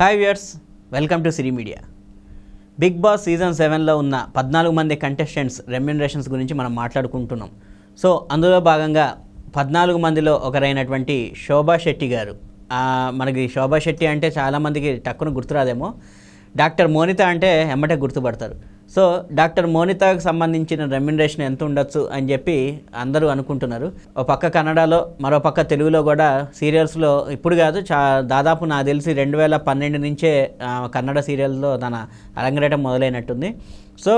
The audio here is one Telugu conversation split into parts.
hi viewers welcome to Siri media Bigg Boss season సెవెన్లో ఉన్న పద్నాలుగు మంది కంటెస్టెంట్స్ రెమ్యునరేషన్స్ గురించి మనం మాట్లాడుకుంటున్నాం సో అందులో భాగంగా పద్నాలుగు మందిలో ఒకరైనటువంటి శోభా శెట్టి గారు మనకి శోభా శెట్టి అంటే చాలామందికి టక్కున గుర్తురాదేమో డాక్టర్ మోనిత అంటే ఎమ్మటే గుర్తుపడతారు సో డాక్టర్ మోనితకు సంబంధించిన రెమ్యునరేషన్ ఎంత ఉండొచ్చు అని చెప్పి అందరూ అనుకుంటున్నారు ఒక పక్క కన్నడలో మరో పక్క తెలుగులో కూడా సీరియల్స్లో ఇప్పుడు కాదు చా దాదాపు నాకు తెలిసి రెండు వేల పన్నెండు నుంచే కన్నడ సీరియల్లో తన అరంగరేటం మొదలైనట్టుంది సో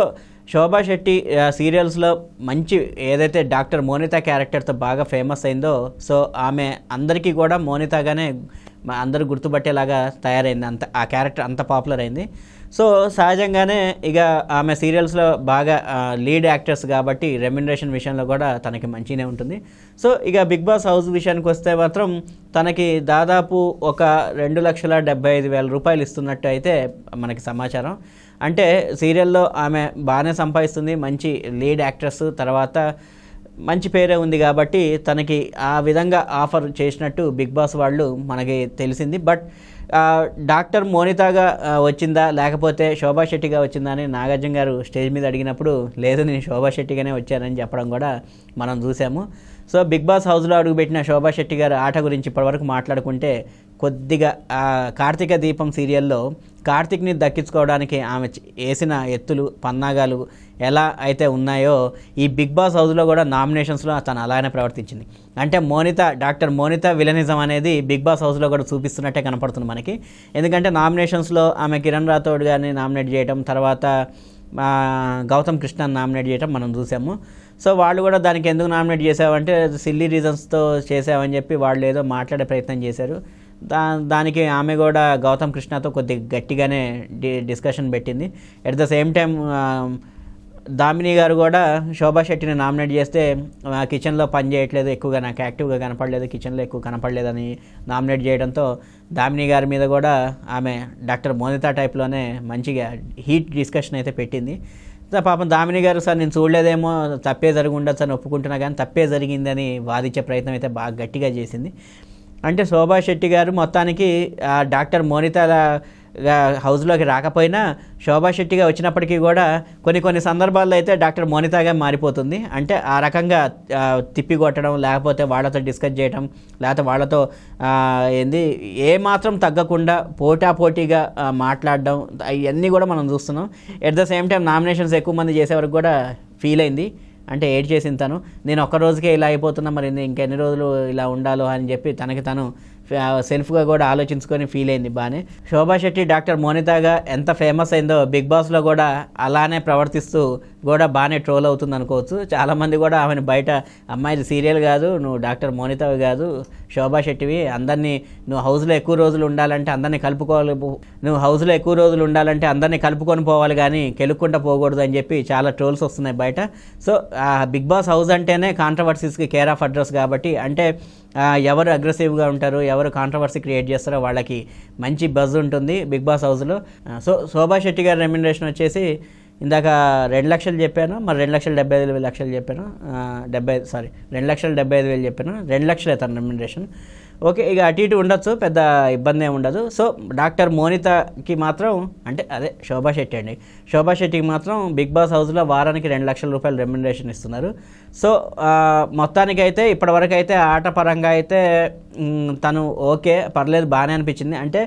శోభా శెట్టి సీరియల్స్లో మంచి ఏదైతే డాక్టర్ మోనిత క్యారెక్టర్తో బాగా ఫేమస్ అయిందో సో ఆమె అందరికీ కూడా మోనితాగానే మా అందరూ గుర్తుపట్టేలాగా తయారైంది అంత ఆ క్యారెక్టర్ అంత పాపులర్ అయింది సో సహజంగానే ఇక ఆమె సీరియల్స్లో బాగా లీడ్ యాక్టర్స్ కాబట్టి రెమ్యునరేషన్ విషయంలో కూడా తనకి మంచినే ఉంటుంది సో ఇక బిగ్ బాస్ హౌస్ విషయానికి వస్తే మాత్రం తనకి దాదాపు ఒక రెండు లక్షల డెబ్బై ఐదు వేల రూపాయలు ఇస్తున్నట్టు అయితే మనకి సమాచారం అంటే సీరియల్లో ఆమె బాగానే సంపాదిస్తుంది మంచి లీడ్ యాక్ట్రెస్ తర్వాత మంచి పేరే ఉంది కాబట్టి తనకి ఆ విధంగా ఆఫర్ చేసినట్టు బిగ్ బాస్ వాళ్ళు మనకి తెలిసింది బట్ డాక్టర్ మోనితాగా వచ్చిందా లేకపోతే శోభా శెట్టిగా వచ్చిందా అని నాగార్జున గారు స్టేజ్ మీద అడిగినప్పుడు లేదు నేను శోభా శెట్టిగానే వచ్చానని చెప్పడం కూడా మనం చూసాము సో బిగ్ బాస్ హౌస్లో అడుగుపెట్టిన శోభా శెట్టి గారు ఆట గురించి ఇప్పటివరకు మాట్లాడుకుంటే కొద్దిగా కార్తీక దీపం సీరియల్లో కార్తిక్ని దక్కించుకోవడానికి ఆమె వేసిన ఎత్తులు పన్నాగాలు ఎలా అయితే ఉన్నాయో ఈ బిగ్ బాస్ హౌస్లో కూడా నామినేషన్స్లో తను అలానే ప్రవర్తించింది అంటే మోనిత డాక్టర్ మోనిత విలనిజం అనేది బిగ్ బాస్ హౌస్లో కూడా చూపిస్తున్నట్టే కనపడుతుంది మనకి ఎందుకంటే నామినేషన్స్లో ఆమె కిరణ్ రాథోడ్ గారిని నామినేట్ చేయడం తర్వాత గౌతమ్ కృష్ణ నామినేట్ చేయడం మనం చూసాము సో వాళ్ళు కూడా దానికి ఎందుకు నామినేట్ చేసావంటే సిల్లీ రీజన్స్తో చేసామని చెప్పి వాళ్ళు ఏదో మాట్లాడే ప్రయత్నం చేశారు దా దానికి ఆమె కూడా గౌతమ్ కృష్ణతో కొద్దిగా గట్టిగానే డి డిస్కషన్ పెట్టింది at the same time Damini గారు కూడా శోభా శెట్టిని నామినేట్ చేస్తే కిచెన్లో పని చేయట్లేదు ఎక్కువగా నాకు యాక్టివ్గా కనపడలేదు కిచెన్లో ఎక్కువ కనపడలేదని నామినేట్ చేయడంతో దామిని గారి మీద కూడా ఆమె డాక్టర్ మోనితా టైప్లోనే మంచిగా హీట్ డిస్కషన్ అయితే పెట్టింది పాపం దామిని గారు సార్ నేను చూడలేదేమో తప్పే జరిగి ఉండదు సార్ ఒప్పుకుంటున్నా కానీ తప్పే జరిగిందని వాదించే ప్రయత్నం అయితే బాగా గట్టిగా చేసింది అంటే శోభా శెట్టి గారు మొత్తానికి డాక్టర్ మోనితాల హౌస్లోకి రాకపోయినా శోభా శెట్టిగా వచ్చినప్పటికీ కూడా కొన్ని కొన్ని సందర్భాల్లో అయితే డాక్టర్ మోనితాగా మారిపోతుంది అంటే ఆ రకంగా తిప్పికొట్టడం లేకపోతే వాళ్ళతో డిస్కస్ చేయడం లేకపోతే వాళ్ళతో ఏంది ఏమాత్రం తగ్గకుండా పోటా పోటీగా మాట్లాడడం అవన్నీ కూడా మనం చూస్తున్నాం at the same time nominations ఎక్కువ మంది చేసే వరకు కూడా ఫీల్ అయింది అంటే ఏడ్ చేసిన తను నేను ఒక్క రోజుకే ఇలా అయిపోతున్నా మరి ఇంకెన్ని రోజులు ఇలా ఉండాలో అని చెప్పి తనకి తను సెల్ఫ్గా కూడా ఆలోచించుకొని ఫీల్ అయింది బాగానే శోభా శెట్టి డాక్టర్ మోనితాగా ఎంత ఫేమస్ అయిందో బిగ్ బాస్లో కూడా అలానే ప్రవర్తిస్తూ కూడా బాగానే ట్రోల్ అవుతుంది అనుకోవచ్చు చాలామంది కూడా ఆమెను బయట అమ్మాయిది సీరియల్ కాదు నువ్వు డాక్టర్ మోనితవి కాదు శోభా శెట్టివి అందరినీ నువ్వు హౌస్లో ఎక్కువ రోజులు ఉండాలంటే అందరినీ కలుపుకోవాలి నువ్వు హౌస్లో ఎక్కువ రోజులు ఉండాలంటే అందరినీ కలుపుకొని పోవాలి కానీ కెలుక్కుంటా పోకూడదు అని చెప్పి చాలా ట్రోల్స్ వస్తున్నాయి బయట సో బిగ్ బాస్ హౌస్ అంటేనే కాంట్రవర్సీస్కి కేర్ ఆఫ్ అడ్రస్ కాబట్టి అంటే ఎవరు అగ్రెసివ్గా ఉంటారు ఎవరు కాంట్రవర్సీ క్రియేట్ చేస్తారో వాళ్ళకి మంచి బజ్ ఉంటుంది బిగ్ బాస్ హౌస్లో సో శోభా శెట్టి గారి రెమ్యునరేషన్ వచ్చేసి ఇందాక రెండు లక్షలు చెప్పాను మరి రెండు లక్షల డెబ్బై ఐదు వేల లక్షలు చెప్పాను డెబ్బై సారీ రెండు లక్షల డెబ్బై ఐదు వేలు చెప్పాను రెండు లక్షలు అవుతాను రెమ్యునరేషన్ ఓకే ఇక అటు ఇటు ఉండొచ్చు పెద్ద ఇబ్బంది ఏమి ఉండదు సో డాక్టర్ మోనితకి మాత్రం అంటే అదే శోభా శెట్టి అండి శోభా శెట్టికి మాత్రం బిగ్ బాస్ హౌస్లో వారానికి రెండు లక్షల రూపాయలు రెమ్యునరేషన్ ఇస్తున్నారు సో మొత్తానికైతే ఇప్పటివరకు అయితే ఆట పరంగా అయితే తను ఓకే పర్లేదు బాగానే అనిపించింది అంటే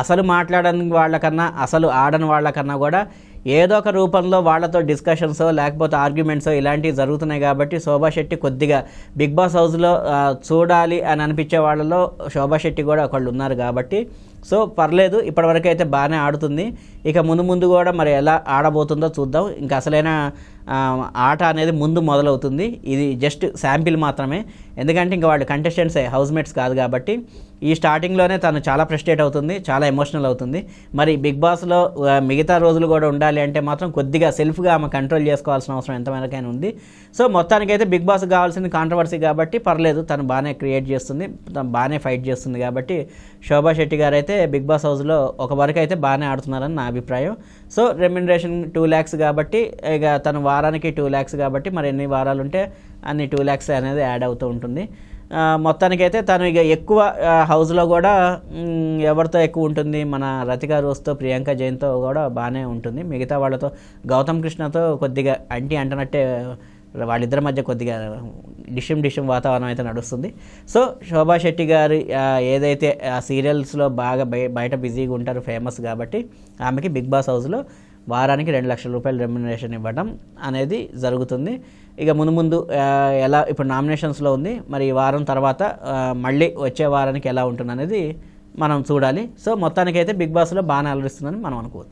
అసలు మాట్లాడని వాళ్ళకన్నా అసలు ఆడని వాళ్ళకన్నా కూడా ఏదో ఒక రూపంలో వాళ్ళతో డిస్కషన్స్ లేకపోతే ఆర్గ్యుమెంట్స్ ఇలాంటివి జరుగుతున్నాయి కాబట్టి శోభా శెట్టి కొద్దిగా బిగ్ బాస్ హౌస్లో చూడాలి అని అనిపించే వాళ్ళలో శోభా శెట్టి కూడా ఒకళ్ళు ఉన్నారు కాబట్టి సో పర్లేదు ఇప్పటివరకు అయితే బాగానే ఆడుతుంది ఇక ముందు ముందు కూడా మరి ఎలా ఆడబోతుందో చూద్దాం ఇంక అసలైన ఆట అనేది ముందు మొదలవుతుంది ఇది జస్ట్ శాంపిల్ మాత్రమే ఎందుకంటే ఇంకా వాళ్ళు కంటెస్టెంట్స్ హౌస్మేట్స్ కాదు కాబట్టి ఈ స్టార్టింగ్లోనే తను చాలా ఫ్రస్ట్రేట్ అవుతుంది చాలా ఎమోషనల్ అవుతుంది మరి బిగ్ బాస్లో మిగతా రోజులు కూడా ఉండాలి అంటే మాత్రం కొద్దిగా సెల్ఫ్గా ఆమె కంట్రోల్ చేసుకోవాల్సిన అవసరం ఎంతవరకైనా ఉంది సో మొత్తానికైతే బిగ్ బాస్ కావాల్సింది కాంట్రవర్సీ కాబట్టి పర్లేదు తను బాగానే క్రియేట్ చేస్తుంది తను బాగానే ఫైట్ చేస్తుంది కాబట్టి శోభా శెట్టి గారు అయితే బిగ్ బాస్ హౌస్లో ఒక వరకు అయితే బాగానే ఆడుతున్నారని నా అభిప్రాయం సో రెమ్యునరేషన్ టూ ల్యాక్స్ కాబట్టి ఇక తను వారానికి టూ ల్యాక్స్ కాబట్టి మరి ఎన్ని వారాలు ఉంటే అన్ని టూ ల్యాక్స్ అనేది యాడ్ అవుతూ ఉంటుంది మొత్తానికైతే తను ఇక ఎక్కువ హౌస్లో కూడా ఎవరితో ఎక్కువ ఉంటుంది మన రతిక రోజుతో ప్రియాంక జైన్తో కూడా బాగానే ఉంటుంది మిగతా వాళ్ళతో గౌతమ్ కృష్ణతో కొద్దిగా అంటి అంటనట్టే వాళ్ళిద్దరి మధ్య కొద్దిగా డిషం డిషం వాతావరణం అయితే నడుస్తుంది సో శోభా శెట్టి గారు ఏదైతే ఆ సీరియల్స్లో బాగా బయట బిజీగా ఉంటారు ఫేమస్ కాబట్టి ఆమెకి బిగ్ బాస్ హౌస్లో వారానికి రెండు లక్షల రూపాయలు రెమ్యునరేషన్ ఇవ్వడం అనేది జరుగుతుంది ఇక ముందు ముందు ఎలా ఇప్పుడు నామినేషన్స్లో ఉంది మరి ఈ వారం తర్వాత మళ్ళీ వచ్చే వారానికి ఎలా ఉంటుంది అనేది మనం చూడాలి సో మొత్తానికైతే బిగ్ బాస్లో బాగా అలరిస్తుందని మనం అనుకోవచ్చు